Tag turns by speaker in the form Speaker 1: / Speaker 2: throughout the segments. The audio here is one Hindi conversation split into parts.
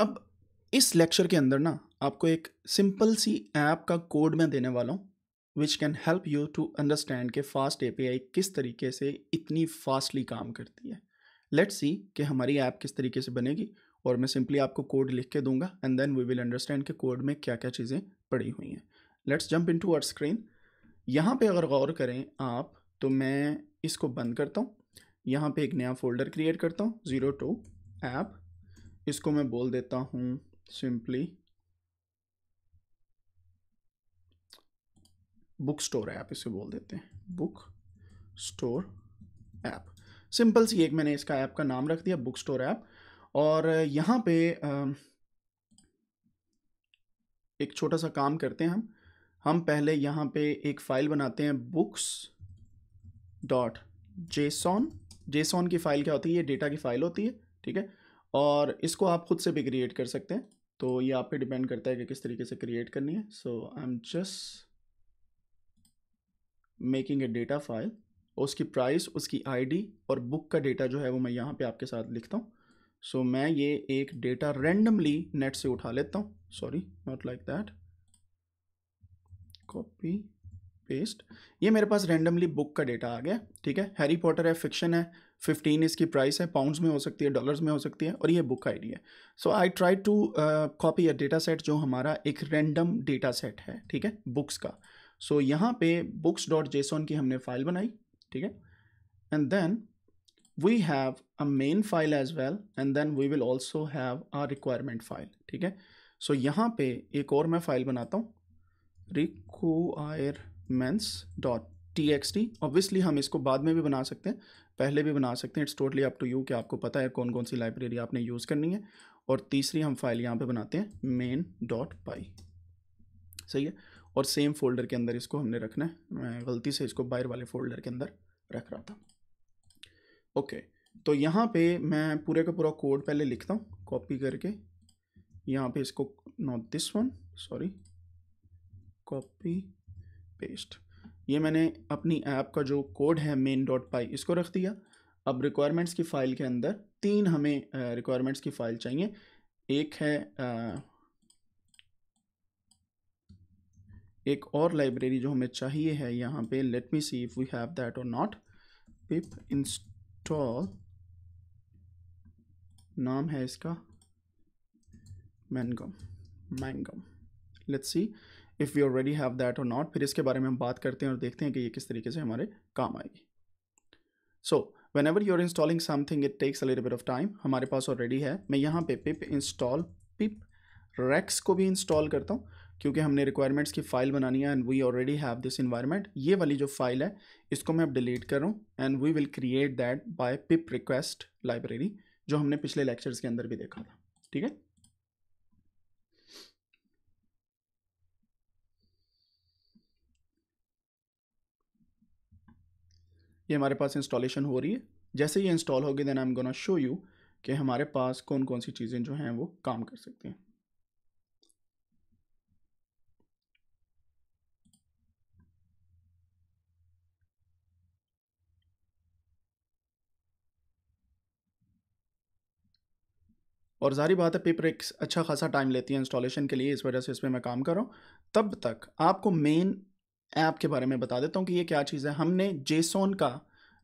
Speaker 1: अब इस लेक्चर के अंदर ना आपको एक सिंपल सी ऐप का कोड मैं देने वाला हूँ which can help you to understand के फास्ट ए किस तरीके से इतनी फास्टली काम करती है लेट्स सी कि हमारी ऐप किस तरीके से बनेगी और मैं सिंपली आपको कोड लिख के दूंगा and then we will understand के कोड में क्या क्या चीज़ें पड़ी हुई हैं let's jump into our screen यहाँ पे अगर गौर करें आप तो मैं इसको बंद करता हूँ यहाँ पे एक नया फोल्डर क्रिएट करता हूँ ज़ीरो टू ऐप इसको मैं बोल देता हूं सिंपली बुक स्टोर ऐप इसे बोल देते हैं बुक स्टोर ऐप सिंपल सी एक मैंने इसका ऐप का नाम रख दिया बुक स्टोर ऐप और यहां पे एक छोटा सा काम करते हैं हम हम पहले यहां पे एक फ़ाइल बनाते हैं बुक्स डॉट जेसॉन जेसॉन की फ़ाइल क्या होती है ये डेटा की फ़ाइल होती है ठीक है और इसको आप खुद से भी क्रिएट कर सकते हैं तो ये आप पे डिपेंड करता है कि किस तरीके से क्रिएट करनी है so I'm just making a data file उसकी प्राइस उसकी आईडी और बुक का डेटा जो है वो मैं यहाँ पे आपके साथ लिखता हूँ सो so, मैं ये एक डेटा रेंडमली नेट से उठा लेता हूँ sorry not like that copy paste ये मेरे पास रैंडमली बुक का डेटा आ गया ठीक है हैरी पॉटर है फिक्शन है फिफ्टीन इसकी प्राइस है पाउंड्स में हो सकती है डॉलर्स में हो सकती है और ये बुक आईडी है so I try to copy a data set जो हमारा एक रैंडम डेटा सेट है ठीक है बुक्स का सो so, यहाँ पे बुक्स डॉट जेसोन की हमने फाइल बनाई ठीक है and then we have a main file as well and then we will also have a requirement file ठीक है सो so, यहाँ पे एक और मैं फाइल बनाता हूँ requirements dot T X T obviously हम इसको बाद में भी बना सकते हैं पहले भी बना सकते हैं it's totally up to you कि आपको पता है कौन कौन सी लाइब्रेरी आपने यूज़ करनी है और तीसरी हम फाइल यहाँ पे बनाते हैं मेन डॉट पाई सही है और सेम फोल्डर के अंदर इसको हमने रखना है मैं गलती से इसको बाहर वाले फोल्डर के अंदर रख रहा था ओके okay, तो यहाँ पे मैं पूरे का पूरा कोड पहले लिखता हूँ कॉपी करके यहाँ पे इसको not this one sorry copy paste ये मैंने अपनी ऐप का जो कोड है मेन डॉट पाई इसको रख दिया अब रिक्वायरमेंट्स की फ़ाइल के अंदर तीन हमें रिक्वायरमेंट्स की फ़ाइल चाहिए एक है एक और लाइब्रेरी जो हमें चाहिए है यहाँ पे let me see if we have that or not pip install नाम है इसका Mangum Mangum let's see if we already have that or not फिर इसके बारे में हम बात करते हैं और देखते हैं कि ये किस तरीके से हमारे काम आएगी so whenever you are installing something it takes a little bit of time हमारे पास ऑलरेडी है मैं यहाँ पे पिप इंस्टॉल पिप रैक्स को भी इंस्टॉल करता हूँ क्योंकि हमने रिक्वायरमेंट्स की फ़ाइल बनानी है and we already have this environment ये वाली जो फाइल है इसको मैं अब डिलीट कर रहा हूँ and we will create that by pip request library जो हमने पिछले लेक्चर्स के अंदर भी देखा था ठीक है ये हमारे पास इंस्टॉलेशन हो रही है जैसे ये इंस्टॉल होगी then I'm gonna show you कि हमारे पास कौन कौन सी चीज़ें जो हैं वो काम कर सकती हैं और जारी बात है पेपर एक अच्छा खासा टाइम लेती है इंस्टॉलेशन के लिए इस वजह से इस पर मैं काम कर रहा हूँ तब तक आपको मेन ऐप के बारे में बता देता हूँ कि ये क्या चीज़ है हमने जेसोन का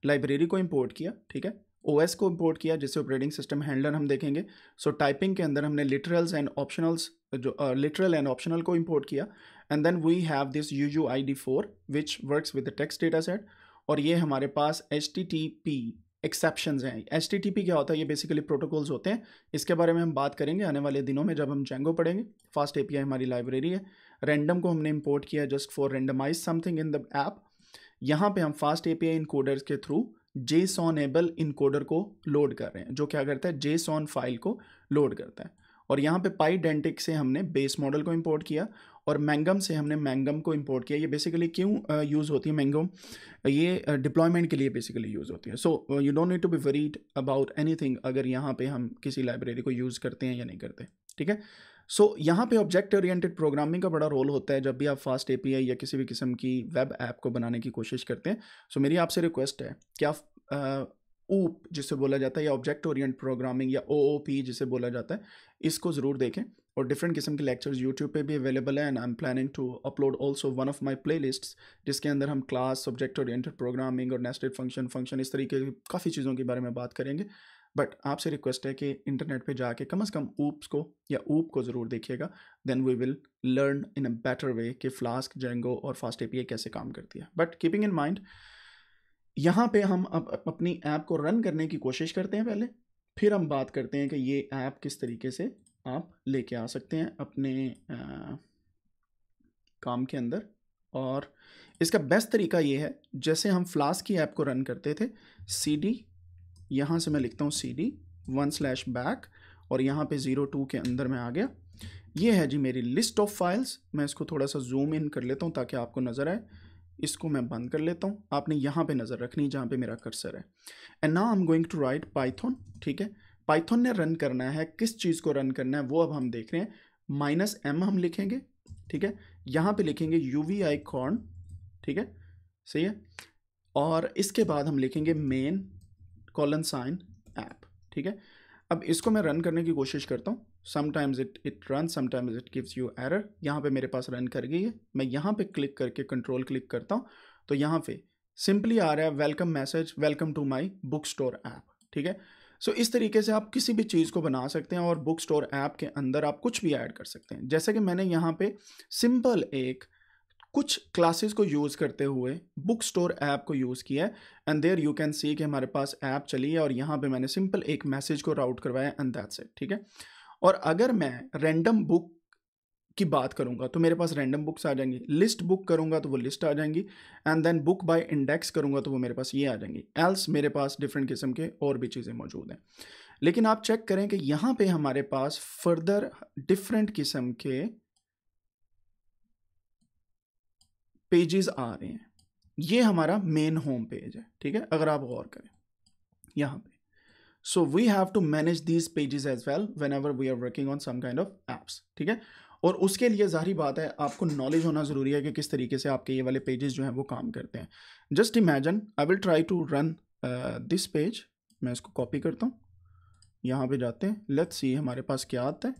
Speaker 1: लाइब्रेरी को इम्पोर्ट किया ठीक है ओएस को इम्पोर्ट किया जिससे ऑपरेटिंग सिस्टम हैंडलर हम देखेंगे सो so, टाइपिंग के अंदर हमने लिटरल्स एंड ऑप्शनल्स जो लिटरल एंड ऑप्शनल को इम्पोर्ट किया and then we have this U U I D four which works with the text data set और ये हमारे पास H T T P exception हैं एच टी टी पी क्या होता है ये बेसिकली प्रोटोकॉल्स होते हैं इसके बारे में हम बात करेंगे आने वाले दिनों में जब हम जेंगो पढ़ेंगे फास्ट ए पी आई हमारी लाइब्रेरी है रैंडम को हमने इंपोर्ट किया just for randomize something in the app यहाँ पे हम फास्ट एपीआई इनकोडर्स के through JSON able encoder को लोड कर रहे हैं जो क्या करता है जे सॉन फाइल को लोड करता है और यहाँ पे पाई डेंटिक से हमने बेस मॉडल को इंपोर्ट किया और मैंगम से हमने मैंगम को इंपोर्ट किया ये बेसिकली क्यों यूज़ होती है मैंगम ये डिप्लॉयमेंट के लिए बेसिकली यूज़ होती है so you don't need to be worried about anything अगर यहाँ पे हम किसी लाइब्रेरी को यूज़ करते हैं या नहीं करते ठीक है सो so, यहाँ पे ऑब्जेक्ट ओरिएंटेड प्रोग्रामिंग का बड़ा रोल होता है जब भी आप फास्ट ए या किसी भी किस्म की वेब ऐप को बनाने की कोशिश करते हैं सो so, मेरी आपसे रिक्वेस्ट है कि आप ऊप जिसे बोला जाता है या ऑब्जेक्ट ओरिएंट प्रोग्रामिंग या ओ जिसे बोला जाता है इसको ज़रूर देखें और डिफरेंट किस्म के लेक्चर्स यूट्यूब पे भी अवेलेबल है and I'm planning to upload also one of my play जिसके अंदर हम क्लास ऑब्जेक्ट ओरिएंटेड प्रोग्रामिंग और नेस्टेड फंक्शन फंक्शन इस तरीके की काफ़ी चीज़ों के बारे में बात करेंगे बट आपसे रिक्वेस्ट है कि इंटरनेट पे जाके कम अज़ कम ऊप्स को या ऊप को ज़रूर देखिएगा then we will learn in a better way कि फ्लास्क जेंगो और फास्ट ए कैसे काम करती है बट कीपिंग इन माइंड यहाँ पे हम अब अपनी ऐप को रन करने की कोशिश करते हैं पहले फिर हम बात करते हैं कि ये ऐप किस तरीके से आप लेके आ सकते हैं अपने आ, काम के अंदर और इसका बेस्ट तरीका ये है जैसे हम फ्लास्क की ऐप को रन करते थे सी डी यहाँ से मैं लिखता हूँ C D one slash back और यहाँ पे ज़ीरो टू के अंदर मैं आ गया ये है जी मेरी लिस्ट ऑफ फाइल्स मैं इसको थोड़ा सा जूम इन कर लेता हूँ ताकि आपको नज़र आए इसको मैं बंद कर लेता हूँ आपने यहाँ पे नज़र रखनी जहाँ पे मेरा कर्सर है एंड ना I'm going to write Python ठीक है पाइथन ने रन करना है किस चीज़ को रन करना है वो अब हम देख रहे हैं माइनस एम हम लिखेंगे ठीक है यहाँ पे लिखेंगे यू वी आई कॉर्न ठीक है सही है और इसके बाद हम लिखेंगे मेन कॉलन साइन ऐप ठीक है अब इसको मैं रन करने की कोशिश करता हूँ sometimes it it run sometimes it gives you error यहाँ पे मेरे पास रन कर गई है मैं यहाँ पे क्लिक करके कंट्रोल क्लिक करता हूँ तो यहाँ पे सिंपली आ रहा है welcome message welcome to my book store app ठीक है सो so, इस तरीके से आप किसी भी चीज़ को बना सकते हैं और बुक स्टोर ऐप के अंदर आप कुछ भी ऐड कर सकते हैं जैसे कि मैंने यहाँ पे सिंपल एक कुछ क्लासेस को यूज़ करते हुए बुक स्टोर ऐप को यूज़ किया and there you can see कि हमारे पास ऐप चली है और यहाँ पे मैंने सिंपल एक मैसेज को राउट करवाया एंड दैट्स इट ठीक है और अगर मैं रैंडम बुक की बात करूँगा तो मेरे पास रैंडम बुक्स आ जाएंगी लिस्ट बुक करूँगा तो वो लिस्ट आ जाएंगी and then book by index करूँगा तो वो मेरे पास ये आ जाएंगी एल्स मेरे पास डिफरेंट किस्म के और भी चीज़ें मौजूद हैं लेकिन आप चेक करें कि यहाँ पे हमारे पास फर्दर डिफरेंट किस्म के पेजेस आ रहे हैं ये हमारा मेन होम पेज है ठीक है अगर आप गौर करें यहाँ पे so we have to manage these pages as well whenever we are working on some kind of apps ठीक है और उसके लिए जारी बात है आपको नॉलेज होना ज़रूरी है कि किस तरीके से आपके ये वाले पेजेस जो हैं वो काम करते हैं just imagine I will try to run this page मैं इसको कॉपी करता हूँ यहाँ पे जाते हैं लेट सी हमारे पास क्या आता है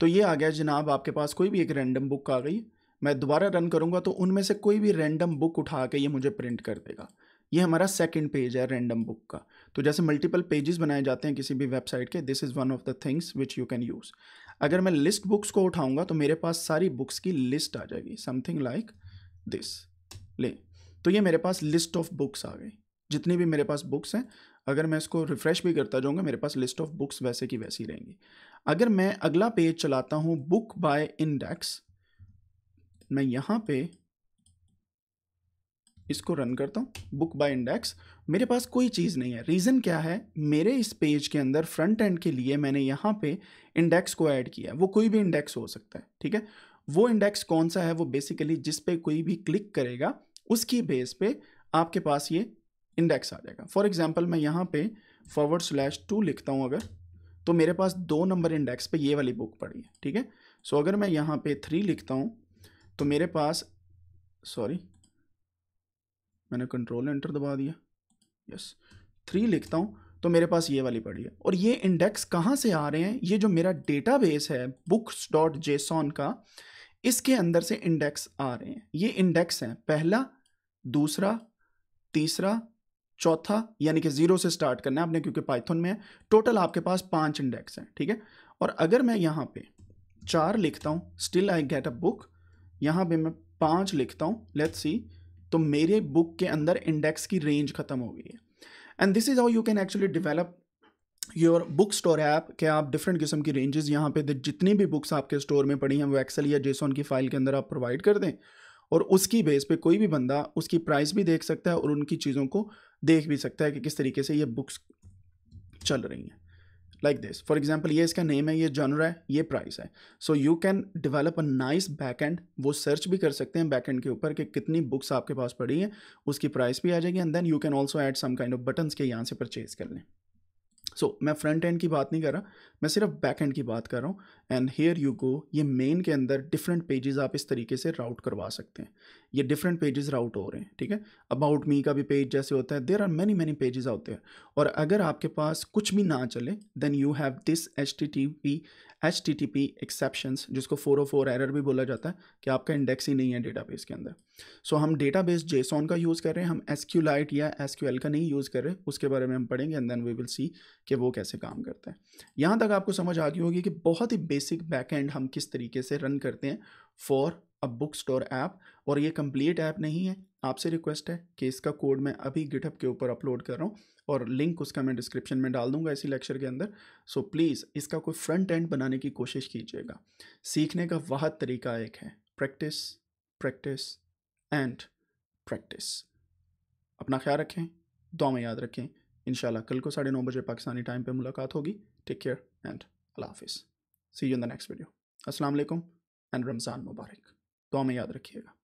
Speaker 1: तो ये आ गया जनाब आपके पास कोई भी एक रैंडम बुक आ गई मैं दोबारा रन करूँगा तो उनमें से कोई भी रैंडम बुक उठा के ये मुझे प्रिंट कर देगा ये हमारा सेकंड पेज है रैंडम बुक का तो जैसे मल्टीपल पेजेस बनाए जाते हैं किसी भी वेबसाइट के this is one of the things which you can use अगर मैं लिस्ट बुक्स को उठाऊंगा तो मेरे पास सारी बुक्स की लिस्ट आ जाएगी समथिंग लाइक दिस ले तो ये मेरे पास लिस्ट ऑफ बुक्स आ गई जितनी भी मेरे पास बुक्स हैं अगर मैं इसको रिफ़्रेश भी करता जाऊँगा मेरे पास लिस्ट ऑफ बुक्स वैसे की वैसी रहेंगी अगर मैं अगला पेज चलाता हूँ बुक बाय इंडेक्स मैं यहाँ पे इसको रन करता हूँ बुक बाय इंडेक्स मेरे पास कोई चीज़ नहीं है रीज़न क्या है मेरे इस पेज के अंदर फ्रंट एंड के लिए मैंने यहाँ पे इंडेक्स को ऐड किया है वो कोई भी इंडेक्स हो सकता है ठीक है वो इंडेक्स कौन सा है वो बेसिकली जिस पे कोई भी क्लिक करेगा उसकी बेस पे आपके पास ये इंडेक्स आ जाएगा फॉर एग्जाम्पल मैं यहाँ पर फॉरवर्ड स्लैश टू लिखता हूँ अगर तो मेरे पास दो नंबर इंडेक्स पे ये वाली बुक पड़ी है ठीक है सो अगर मैं यहाँ पर थ्री लिखता हूँ तो मेरे पास सॉरी मैंने कंट्रोल एंटर दबा दिया यस थ्री लिखता हूँ तो मेरे पास ये वाली पड़ी है और ये इंडेक्स कहाँ से आ रहे हैं ये जो मेरा डेटा बेस है बुक्स डॉट जेसॉन का इसके अंदर से इंडेक्स आ रहे हैं ये इंडेक्स हैं पहला दूसरा तीसरा चौथा यानी कि ज़ीरो से स्टार्ट करना है आपने क्योंकि पाइथन में है टोटल आपके पास पांच इंडेक्स हैं ठीक है और अगर मैं यहाँ पे चार लिखता हूँ still I get a book यहाँ पे मैं पाँच लिखता हूँ लेट्स सी तो मेरे बुक के अंदर इंडेक्स की रेंज ख़त्म हो गई है and this is how you can actually develop your book store app के आप डिफरेंट किस्म की रेंजेस यहाँ पे जितनी भी बुक्स आपके स्टोर में पड़ी हैं वो एक्सेल या जेसोन की फाइल के अंदर आप प्रोवाइड कर दें और उसकी बेस पे कोई भी बंदा उसकी प्राइस भी देख सकता है और उनकी चीज़ों को देख भी सकता है कि किस तरीके से ये बुक्स चल रही हैं लाइक दिस फॉर एग्जाम्पल ये इसका नेम है ये जनरा है ये प्राइस है so you can develop a nice back end वो सर्च भी कर सकते हैं बैक एंड के ऊपर कि कितनी बुक्स आपके पास पड़ी हैं उसकी प्राइस भी आ जाएगी and then you can also add some kind of buttons के यहाँ से परचेज कर लें सो so, मैं फ्रंट एंड की बात नहीं कर रहा मैं सिर्फ बैक एंड की बात कर रहा हूँ एंड हेयर यू गो ये मेन के अंदर डिफरेंट पेजेस आप इस तरीके से राउट करवा सकते हैं ये डिफरेंट पेजेस राउट हो रहे हैं ठीक है अबाउट मी का भी पेज जैसे होता है there are many many pages out there और अगर आपके पास कुछ भी ना चले then you have this H T T P H T T P exceptions जिसको फोर ओ फोर एरर भी बोला जाता है कि आपका इंडेक्स ही नहीं है डेटाबेस के अंदर सो so, हम डेटाबेस जेसॉन का यूज़ कर रहे हैं हम एस क्यू लाइट या एस क्यू एल का नहीं यूज़ कर रहे उसके बारे में हम पढ़ेंगे and then we will see कि वो कैसे काम करता है यहाँ तक आपको समझ आ गई होगी कि बहुत ही बेसिक बैक एंड हम किस तरीके से रन करते हैं for a book store app और ये कंप्लीट ऐप नहीं है आपसे रिक्वेस्ट है कि इसका कोड मैं अभी गिटअप के ऊपर अपलोड कर रहा हूँ और लिंक उसका मैं डिस्क्रिप्शन में डाल दूंगा इसी लेक्चर के अंदर सो so, प्लीज़ इसका कोई फ्रंट एंड बनाने की कोशिश कीजिएगा सीखने का वह तरीका एक है प्रैक्टिस प्रैक्टिस एंड प्रैक्टिस अपना ख्याल रखें दुआ में याद रखें इन कल को साढ़े नौ बजे पाकिस्तानी टाइम पर मुलाकात होगी टेक केयर एंड अल्लाह हाफिज़ see you in the next video असलम एंड रमज़ान मुबारक दुआ में याद रखिएगा